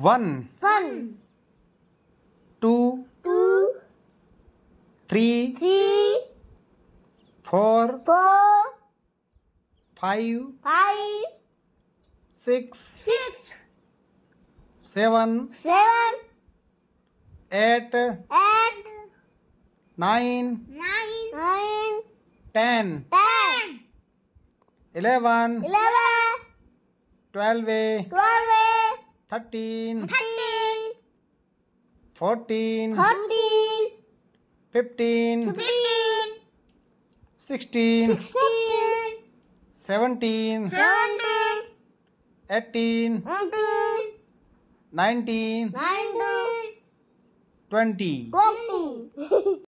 One. One. Two. Two. Three. Three. Four. Four. Five. Five. Six. Six. Seven. Seven. Eight. Eight. Nine. Nine. Nine. Ten. Ten. Eleven. Eleven. Twelve. Twelve. Thirteen. Thirteen. Fourteen. Fourteen. Fifteen. Fifteen. Sixteen. Sixteen. Seventeen. Seventeen. Eighteen. Eighteen. Nineteen. Nineteen. Twenty. Twenty.